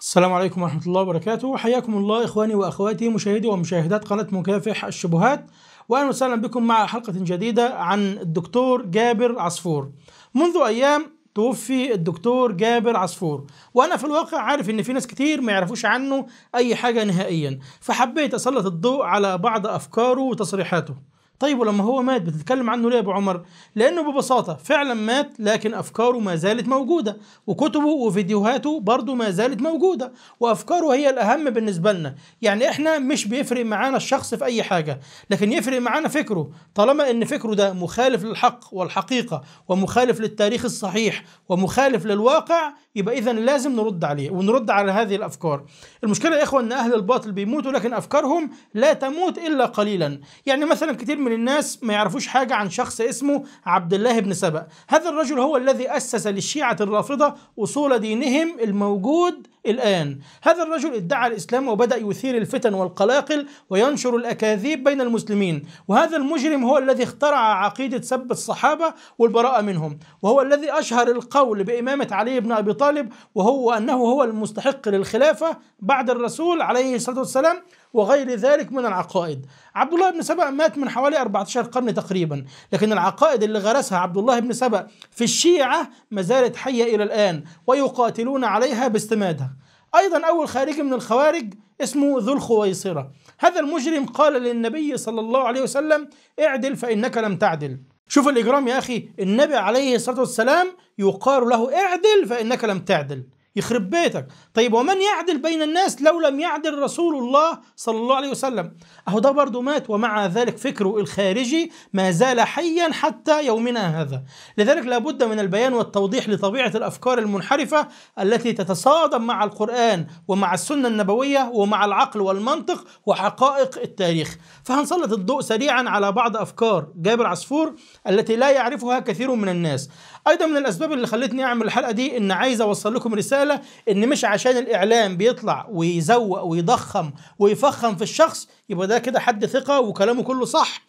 السلام عليكم ورحمة الله وبركاته حياكم الله إخواني وأخواتي مشاهدي ومشاهدات قناة مكافح الشبهات وأهلا وسهلا بكم مع حلقة جديدة عن الدكتور جابر عصفور منذ أيام توفي الدكتور جابر عصفور وانا في الواقع عارف ان في ناس كتير ما يعرفوش عنه اي حاجه نهائيا فحبيت اسلط الضوء على بعض افكاره وتصريحاته طيب ولما هو مات بتتكلم عنه ليه يا ابو عمر لانه ببساطه فعلا مات لكن افكاره ما زالت موجوده وكتبه وفيديوهاته برضه ما زالت موجوده وافكاره هي الاهم بالنسبه لنا يعني احنا مش بيفرق معانا الشخص في اي حاجه لكن يفرق معانا فكره طالما ان فكره ده مخالف للحق والحقيقه ومخالف للتاريخ الصحيح ومخالف للواقع يبقى اذا لازم نرد عليه ونرد على هذه الافكار المشكله يا اخوه ان اهل الباطل بيموتوا لكن افكارهم لا تموت الا قليلا يعني مثلا كتير من الناس ما يعرفوش حاجة عن شخص اسمه عبد الله بن سبأ هذا الرجل هو الذي أسس للشيعة الرافضة أصول دينهم الموجود الآن هذا الرجل ادعى الإسلام وبدأ يثير الفتن والقلاقل وينشر الأكاذيب بين المسلمين وهذا المجرم هو الذي اخترع عقيدة سب الصحابة والبراءة منهم وهو الذي أشهر القول بإمامة علي بن أبي طالب وهو أنه هو المستحق للخلافة بعد الرسول عليه الصلاة والسلام وغير ذلك من العقائد عبد الله بن سبأ مات من حوالي 14 قرن تقريبا لكن العقائد اللي غرسها عبد الله بن سبأ في الشيعة ما زالت حية إلى الآن ويقاتلون عليها باستمادها أيضا أول خارج من الخوارج اسمه ذو الخويصرة هذا المجرم قال للنبي صلى الله عليه وسلم اعدل فإنك لم تعدل شوف الإجرام يا أخي النبي عليه الصلاة والسلام يقال له اعدل فإنك لم تعدل يخرب بيتك طيب ومن يعدل بين الناس لو لم يعدل رسول الله صلى الله عليه وسلم أهو ده برضه مات ومع ذلك فكره الخارجي ما زال حيا حتى يومنا هذا لذلك لابد من البيان والتوضيح لطبيعة الأفكار المنحرفة التي تتصادم مع القرآن ومع السنة النبوية ومع العقل والمنطق وحقائق التاريخ فهنسلط الضوء سريعا على بعض أفكار جابر عصفور التي لا يعرفها كثير من الناس ايضا من الاسباب اللي خلتني اعمل الحلقه دي ان عايز اوصل لكم رساله ان مش عشان الاعلام بيطلع ويزوق ويضخم ويفخم في الشخص يبقى ده كده حد ثقه وكلامه كله صح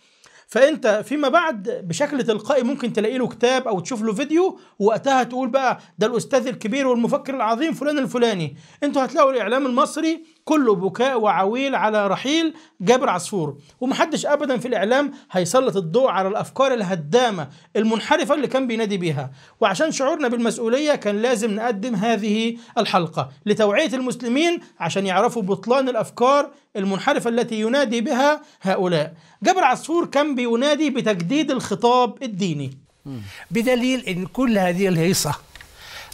فانت فيما بعد بشكل تلقائي ممكن تلاقي له كتاب او تشوف له فيديو وقتها تقول بقى ده الاستاذ الكبير والمفكر العظيم فلان الفلاني انتوا هتلاقوا الاعلام المصري كله بكاء وعويل على رحيل جابر عصفور ومحدش ابدا في الاعلام هيسلط الضوء على الافكار الهدامه المنحرفه اللي كان بينادي بيها وعشان شعورنا بالمسؤوليه كان لازم نقدم هذه الحلقه لتوعيه المسلمين عشان يعرفوا بطلان الافكار المنحرفه التي ينادي بها هؤلاء جابر عصفور كان بينادي بتجديد الخطاب الديني بدليل ان كل هذه الهيصه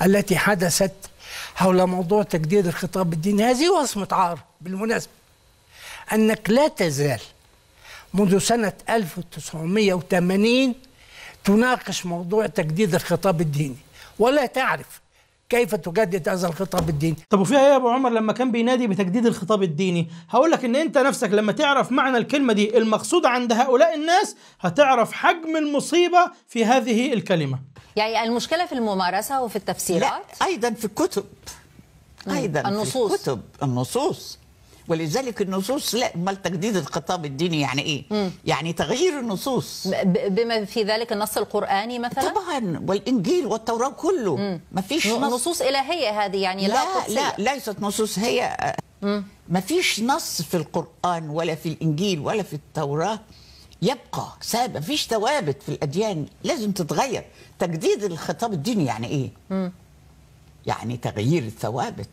التي حدثت حول موضوع تجديد الخطاب الديني هذه وصمة عار بالمناسبة أنك لا تزال منذ سنة 1980 تناقش موضوع تجديد الخطاب الديني ولا تعرف كيف تجدد هذا الخطاب الديني طب وفيها ايه يا ابو عمر لما كان بينادي بتجديد الخطاب الديني هقول لك ان انت نفسك لما تعرف معنى الكلمه دي المقصود عند هؤلاء الناس هتعرف حجم المصيبه في هذه الكلمه يعني المشكله في الممارسه وفي التفسيرات لا ايضا في الكتب ايضا النصوص في الكتب النصوص ولذلك النصوص لا امال تجديد الخطاب الديني يعني ايه؟ مم. يعني تغيير النصوص بما في ذلك النص القراني مثلا طبعا والانجيل والتوراه كله ما فيش نص نصوص الهيه هذه يعني لا لا, لا ليست نصوص هي آه، ما فيش نص في القران ولا في الانجيل ولا في التوراه يبقى سابق مفيش ثوابت في الاديان لازم تتغير تجديد الخطاب الديني يعني ايه مم. يعني تغيير الثوابت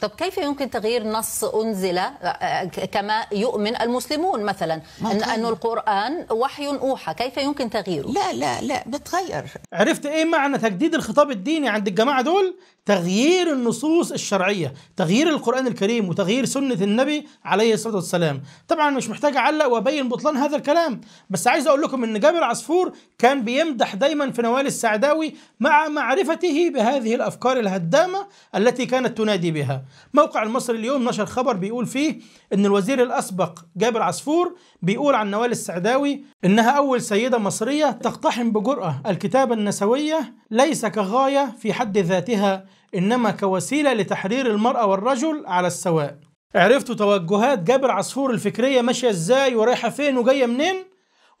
طب كيف يمكن تغيير نص أنزل آه، كما يؤمن المسلمون مثلا أن, انه القرآن وحي أوحى كيف يمكن تغييره لا لا لا بتغير عرفت إيه معنى تجديد الخطاب الديني عند الجماعة دول تغيير النصوص الشرعية تغيير القرآن الكريم وتغيير سنة النبي عليه الصلاة والسلام طبعا مش محتاج أعلق وأبين بطلان هذا الكلام بس عايز أقول لكم أن جابر عصفور كان بيمدح دايما في نوال السعداوي مع معرفته بهذه الأفكار الهدامة التي كانت تنادي بها موقع المصري اليوم نشر خبر بيقول فيه ان الوزير الاسبق جابر عصفور بيقول عن نوال السعداوي انها اول سيده مصريه تقتحم بجراه الكتابه النسويه ليس كغايه في حد ذاتها انما كوسيله لتحرير المراه والرجل على السواء عرفتوا توجهات جابر عصفور الفكريه ماشيه ازاي ورايحه فين وجايه منين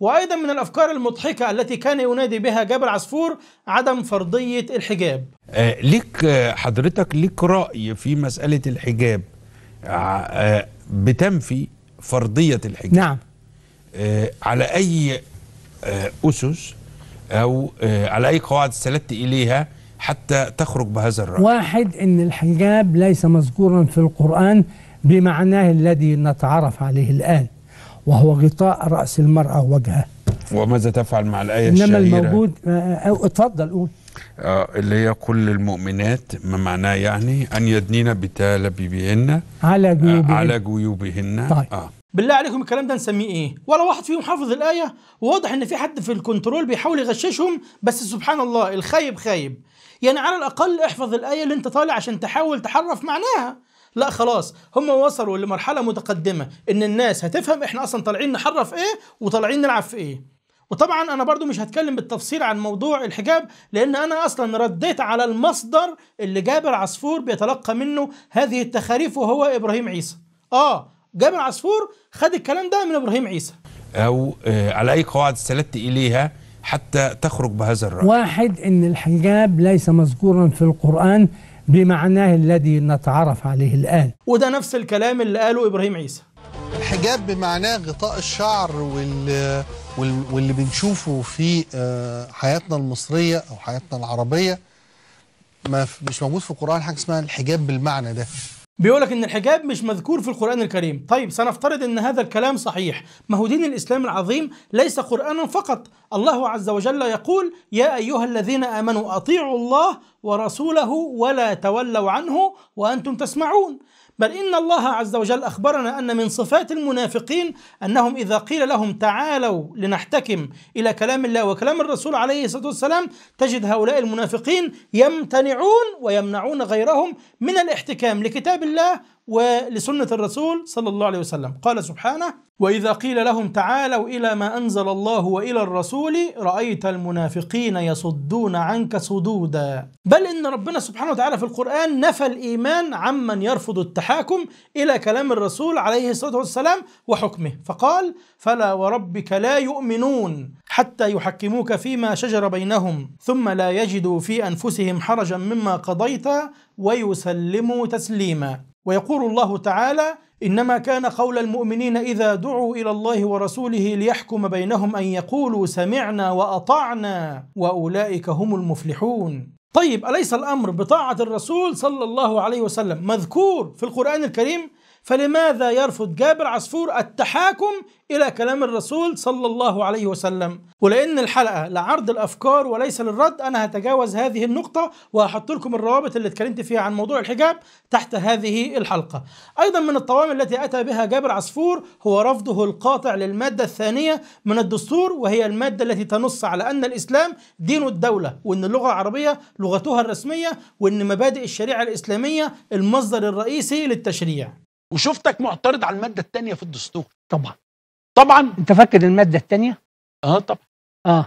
وأيضا من الأفكار المضحكة التي كان ينادي بها جابر عصفور عدم فرضية الحجاب آه ليك آه، حضرتك ليك رأي في مسألة الحجاب آه, آه، بتنفي فرضية الحجاب نعم آه على أي آه أسس أو آه على أي قواعد استندت إليها حتى تخرج بهذا الرأي واحد أن الحجاب ليس مذكورا في القرآن بمعناه الذي نتعرف عليه الآن وهو غطاء رأس المرأة وجهها وماذا تفعل مع الآية إنما الشهيرة إنما الموجود آه، آه، أو اتفضل قول آه اللي هي كل المؤمنات ما معناه يعني أن يدنين بتالبيبهن على آه، جيوبهن على جيوبهن طيب. آه. بالله عليكم الكلام ده نسميه ايه ولا واحد فيهم حافظ الايه وواضح ان في حد في الكنترول بيحاول يغششهم بس سبحان الله الخايب خايب يعني على الاقل احفظ الايه اللي انت طالع عشان تحاول تحرف معناها لا خلاص هم وصلوا لمرحله متقدمه ان الناس هتفهم احنا اصلا طالعين نحرف ايه وطالعين نلعب في ايه وطبعا انا برضو مش هتكلم بالتفصيل عن موضوع الحجاب لان انا اصلا رديت على المصدر اللي جابر عصفور بيتلقى منه هذه التخاريف وهو ابراهيم عيسى اه جابر عصفور خد الكلام ده من ابراهيم عيسى او آه، على اي قواعد استندت اليها حتى تخرج بهذا الراي واحد ان الحجاب ليس مذكورا في القران بمعناه الذي نتعرف عليه الآن وده نفس الكلام اللي قاله إبراهيم عيسى الحجاب بمعناه غطاء الشعر وال... وال... واللي بنشوفه في آه، حياتنا المصرية أو حياتنا العربية ما مش موجود في القرآن حاجة اسمها الحجاب بالمعنى ده بيقولك ان الحجاب مش مذكور في القرآن الكريم طيب سنفترض ان هذا الكلام صحيح ما هو دين الإسلام العظيم ليس قرآنا فقط الله عز وجل يقول يا أيها الذين آمنوا أطيعوا الله ورسوله ولا تولوا عنه وأنتم تسمعون بل إن الله عز وجل أخبرنا أن من صفات المنافقين أنهم إذا قيل لهم تعالوا لنحتكم إلى كلام الله وكلام الرسول عليه الصلاة والسلام تجد هؤلاء المنافقين يمتنعون ويمنعون غيرهم من الاحتكام لكتاب الله ولسنة الرسول صلى الله عليه وسلم قال سبحانه وإذا قيل لهم تعالوا إلى ما أنزل الله وإلى الرسول رأيت المنافقين يصدون عنك صدودا بل إن ربنا سبحانه وتعالى في القرآن نفى الإيمان عمن يرفض التحاكم إلى كلام الرسول عليه الصلاة والسلام وحكمه فقال فلا وربك لا يؤمنون حتى يحكموك فيما شجر بينهم ثم لا يجدوا في أنفسهم حرجا مما قضيت ويسلموا تسليما ويقول الله تعالى انما كان قول المؤمنين اذا دعوا الى الله ورسوله ليحكم بينهم ان يقولوا سمعنا واطعنا واولئك هم المفلحون طيب اليس الامر بطاعه الرسول صلى الله عليه وسلم مذكور في القران الكريم فلماذا يرفض جابر عصفور التحاكم إلى كلام الرسول صلى الله عليه وسلم ولأن الحلقة لعرض الأفكار وليس للرد أنا هتجاوز هذه النقطة وهحط لكم الروابط اللي اتكلمت فيها عن موضوع الحجاب تحت هذه الحلقة أيضا من الطوامر التي أتى بها جابر عصفور هو رفضه القاطع للمادة الثانية من الدستور وهي المادة التي تنص على أن الإسلام دين الدولة وأن اللغة العربية لغتها الرسمية وأن مبادئ الشريعة الإسلامية المصدر الرئيسي للتشريع وشفتك معترض على الماده الثانيه في الدستور طبعا طبعا انت فاكر الماده الثانيه اه طبعا اه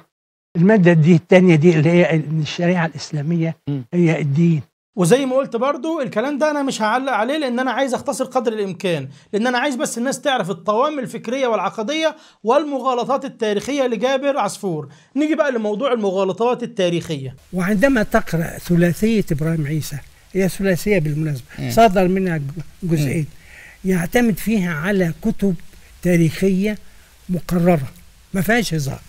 الماده دي الثانيه دي اللي هي الشريعه الاسلاميه م. هي الدين وزي ما قلت برضو الكلام ده انا مش هعلق عليه لان انا عايز اختصر قدر الامكان لان انا عايز بس الناس تعرف الطوام الفكريه والعقديه والمغالطات التاريخيه لجابر عصفور نيجي بقى لموضوع المغالطات التاريخيه وعندما تقرا ثلاثيه ابراهيم عيسى هي ثلاثيه بالمناسبه صدر منها جزئين يعتمد فيها على كتب تاريخيه مقرره ما فيهاش هزار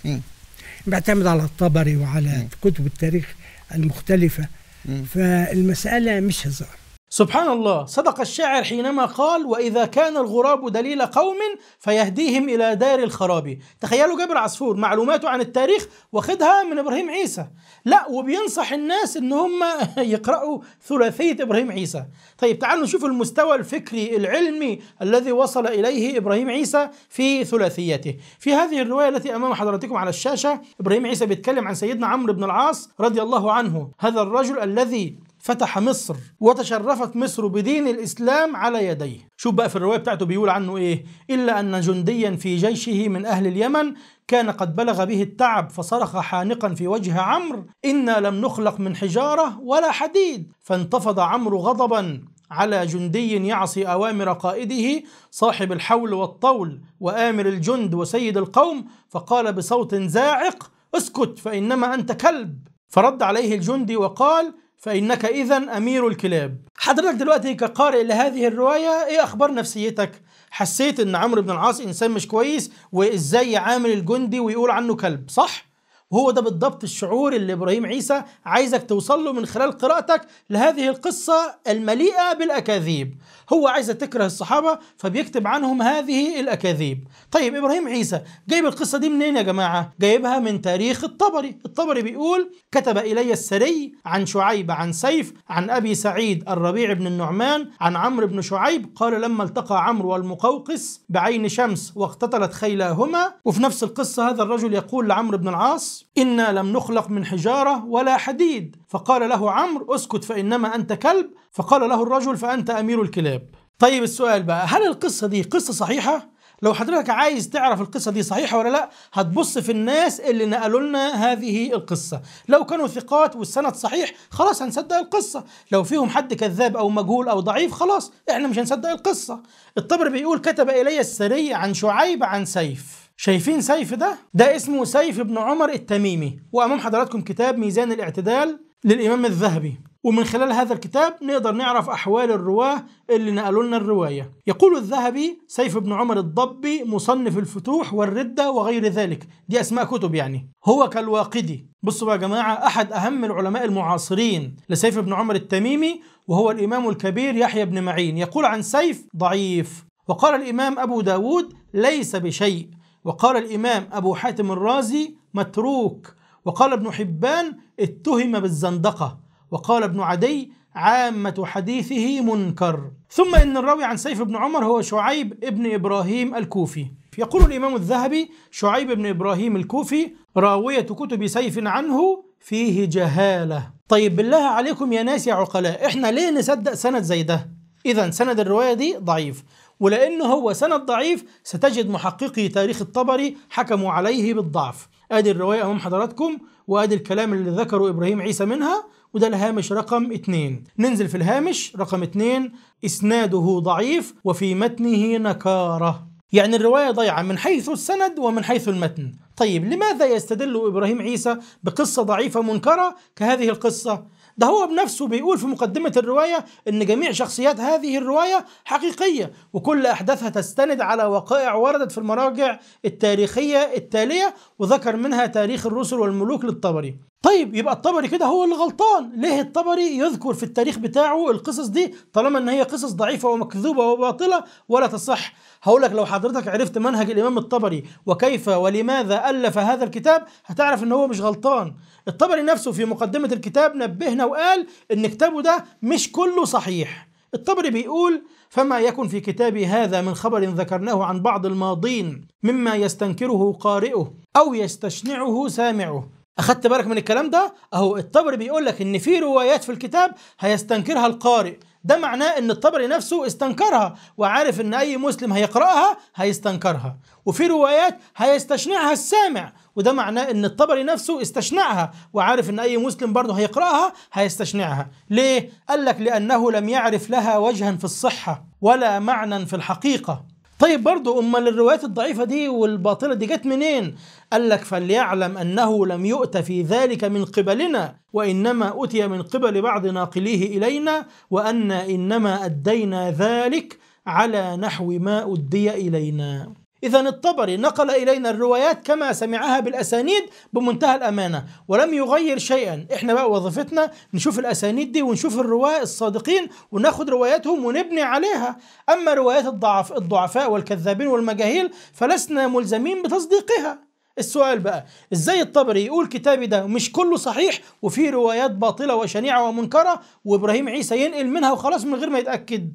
بيعتمد على الطبري وعلى م. كتب التاريخ المختلفه م. فالمساله مش هزار سبحان الله صدق الشاعر حينما قال وإذا كان الغراب دليل قوم فيهديهم إلى دار الخراب تخيلوا جابر عصفور معلوماته عن التاريخ واخدها من إبراهيم عيسى لا وبينصح الناس إن هم يقرأوا ثلاثية إبراهيم عيسى طيب تعالوا نشوف المستوى الفكري العلمي الذي وصل إليه إبراهيم عيسى في ثلاثيته في هذه الرواية التي أمام حضراتكم على الشاشة إبراهيم عيسى بيتكلم عن سيدنا عمرو بن العاص رضي الله عنه هذا الرجل الذي فتح مصر وتشرفت مصر بدين الإسلام على يديه شوف بقى في الرواية بتاعته بيقول عنه إيه إلا أن جنديا في جيشه من أهل اليمن كان قد بلغ به التعب فصرخ حانقا في وجه عمرو إنا لم نخلق من حجارة ولا حديد فانتفض عمرو غضبا على جندي يعصي أوامر قائده صاحب الحول والطول وآمر الجند وسيد القوم فقال بصوت زاعق اسكت فإنما أنت كلب فرد عليه الجندي وقال فإنك إذا أمير الكلاب حضرتك دلوقتي كقارئ لهذه الرواية إيه أخبار نفسيتك؟ حسيت إن عمرو بن العاص إنسان مش كويس وإزاي يعامل الجندي ويقول عنه كلب صح؟ وهو ده بالضبط الشعور اللي ابراهيم عيسى عايزك توصل له من خلال قراءتك لهذه القصه المليئه بالاكاذيب هو عايز تكره الصحابه فبيكتب عنهم هذه الاكاذيب طيب ابراهيم عيسى جايب القصه دي منين يا جماعه جايبها من تاريخ الطبري الطبري بيقول كتب الي السري عن شعيب عن سيف عن ابي سعيد الربيع بن النعمان عن عمرو بن شعيب قال لما التقى عمرو والمقوقس بعين شمس واقتتلت خيلاهما وفي نفس القصه هذا الرجل يقول لعمرو بن العاص إنا لم نخلق من حجارة ولا حديد فقال له عمرو اسكت فإنما أنت كلب فقال له الرجل فأنت أمير الكلاب طيب السؤال بقى هل القصة دي قصة صحيحة؟ لو حضرتك عايز تعرف القصة دي صحيحة ولا لا هتبص في الناس اللي نقلوا لنا هذه القصة لو كانوا ثقات والسند صحيح خلاص هنصدق القصة لو فيهم حد كذاب أو مجهول أو ضعيف خلاص احنا مش هنصدق القصة الطبر بيقول كتب إلي السري عن شعيب عن سيف شايفين سيف ده ده اسمه سيف بن عمر التميمي وامام حضراتكم كتاب ميزان الاعتدال للامام الذهبي ومن خلال هذا الكتاب نقدر نعرف أحوال الرواه اللي نقلوا لنا الرواية يقول الذهبي سيف بن عمر الضبي مصنف الفتوح والردة وغير ذلك دي أسماء كتب يعني هو كالواقدي بصوا بقى يا جماعة أحد أهم العلماء المعاصرين لسيف بن عمر التميمي وهو الإمام الكبير يحيى بن معين يقول عن سيف ضعيف وقال الإمام أبو داود ليس بشيء وقال الإمام أبو حاتم الرازي متروك وقال ابن حبان اتهم بالزندقة وقال ابن عدي عامة حديثه منكر ثم إن الراوي عن سيف بن عمر هو شعيب ابن إبراهيم الكوفي يقول الإمام الذهبي شعيب بن إبراهيم الكوفي راوية كتب سيف عنه فيه جهالة طيب بالله عليكم يا ناس يا عقلاء إحنا ليه نصدق سند زي ده إذا سند الرواية دي ضعيف ولأنه هو سند ضعيف ستجد محققي تاريخ الطبري حكموا عليه بالضعف ادي الرواية امام حضراتكم وادي الكلام اللي ذكره ابراهيم عيسى منها وده الهامش رقم اثنين ننزل في الهامش رقم اثنين اسناده ضعيف وفي متنه نكاره يعني الرواية ضيعة من حيث السند ومن حيث المتن طيب لماذا يستدل إبراهيم عيسى بقصة ضعيفة منكرة كهذه القصة؟ ده هو بنفسه بيقول في مقدمة الرواية إن جميع شخصيات هذه الرواية حقيقية وكل أحداثها تستند على وقائع وردت في المراجع التاريخية التالية وذكر منها تاريخ الرسل والملوك للطبري طيب يبقى الطبري كده هو اللي غلطان ليه الطبري يذكر في التاريخ بتاعه القصص دي طالما ان هي قصص ضعيفه ومكذوبه وباطله ولا تصح هقول لك لو حضرتك عرفت منهج الامام الطبري وكيف ولماذا الف هذا الكتاب هتعرف ان هو مش غلطان الطبري نفسه في مقدمه الكتاب نبهنا وقال ان كتابه ده مش كله صحيح الطبري بيقول فما يكن في كتابي هذا من خبر ذكرناه عن بعض الماضين مما يستنكره قارئه او يستشنعه سامعه اخدت بالك من الكلام ده اهو الطبري بيقول لك ان في روايات في الكتاب هيستنكرها القارئ ده معناه ان الطبري نفسه استنكرها وعارف ان اي مسلم هيقراها هيستنكرها وفي روايات هيستشنعها السامع وده معناه ان الطبري نفسه استشنعها وعارف ان اي مسلم برضه هيقراها هيستشنعها ليه قال لك لانه لم يعرف لها وجها في الصحه ولا معنى في الحقيقه طيب برضو امال الروايات الضعيفه دي والباطله دي جت منين قال لك فليعلم انه لم يؤت في ذلك من قبلنا وانما اوتي من قبل بعض ناقليه الينا وان انما ادينا ذلك على نحو ما ادي الينا إذا الطبري نقل إلينا الروايات كما سمعها بالأسانيد بمنتهى الأمانة ولم يغير شيئا إحنا بقى وظيفتنا نشوف الأسانيد دي ونشوف الرواة الصادقين وناخد رواياتهم ونبني عليها أما روايات الضعف الضعفاء والكذابين والمجاهيل فلسنا ملزمين بتصديقها السؤال بقى ازاي الطبري يقول كتابي ده مش كله صحيح وفيه روايات باطلة وشنيعة ومنكرة وابراهيم عيسى ينقل منها وخلاص من غير ما يتأكد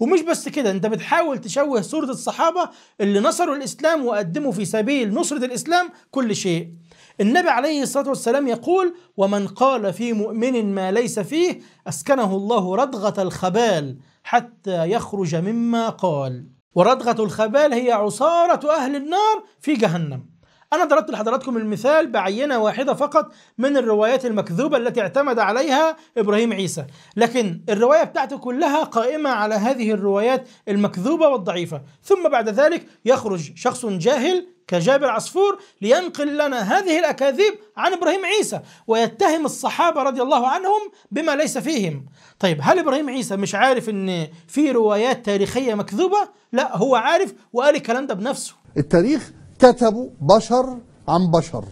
ومش بس كده انت بتحاول تشوه صورة الصحابة اللي نصروا الإسلام وقدموا في سبيل نصرة الإسلام كل شيء النبي عليه الصلاة والسلام يقول ومن قال في مؤمن ما ليس فيه أسكنه الله ردغة الخبال حتى يخرج مما قال وردغة الخبال هي عصارة أهل النار في جهنم أنا ضربت لحضراتكم المثال بعينة واحدة فقط من الروايات المكذوبة التي اعتمد عليها إبراهيم عيسى لكن الرواية بتاعته كلها قائمة على هذه الروايات المكذوبة والضعيفة ثم بعد ذلك يخرج شخص جاهل كجابر عصفور لينقل لنا هذه الأكاذيب عن إبراهيم عيسى ويتهم الصحابة رضي الله عنهم بما ليس فيهم طيب هل إبراهيم عيسى مش عارف أن في روايات تاريخية مكذوبة؟ لا هو عارف وقال الكلام ده بنفسه التاريخ كتبوا بشر عن بشر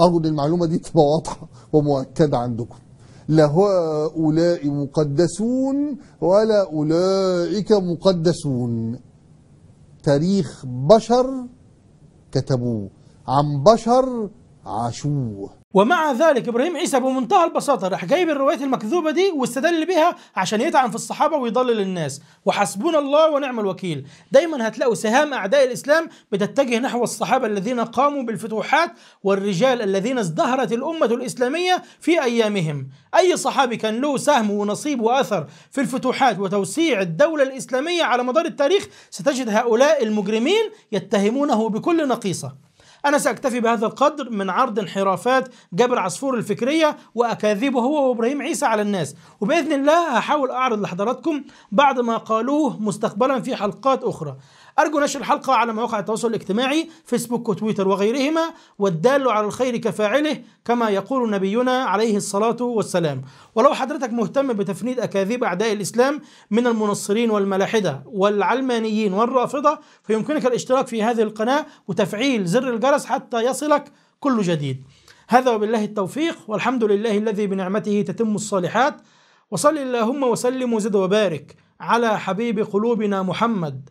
أرجو المعلومة دي تبقى واضحة ومؤكدة عندكم لا هؤلاء مقدسون ولا أولئك مقدسون تاريخ بشر كتبوه عن بشر عاشوه ومع ذلك ابراهيم عيسى بمنتهى البساطه راح جايب الروايات المكذوبه دي واستدل بها عشان يطعن في الصحابه ويضلل الناس وحسبنا الله ونعم الوكيل دايما هتلاقوا سهام اعداء الاسلام بتتجه نحو الصحابه الذين قاموا بالفتوحات والرجال الذين ازدهرت الامه الاسلاميه في ايامهم اي صحابي كان له سهم ونصيب واثر في الفتوحات وتوسيع الدوله الاسلاميه على مدار التاريخ ستجد هؤلاء المجرمين يتهمونه بكل نقيصه أنا سأكتفي بهذا القدر من عرض انحرافات جابر عصفور الفكرية وأكاذيبه هو وإبراهيم عيسى على الناس وبإذن الله هحاول أعرض لحضراتكم بعض ما قالوه مستقبلا في حلقات أخرى أرجو نشر الحلقة على مواقع التواصل الاجتماعي فيسبوك وتويتر وغيرهما والدال على الخير كفاعله كما يقول نبينا عليه الصلاة والسلام ولو حضرتك مهتم بتفنيد أكاذيب أعداء الإسلام من المنصرين والملاحدة والعلمانيين والرافضة فيمكنك الاشتراك في هذه القناة وتفعيل زر الجرس حتى يصلك كل جديد هذا وبالله التوفيق والحمد لله الذي بنعمته تتم الصالحات وصل اللهم وسلم وزد وبارك على حبيب قلوبنا محمد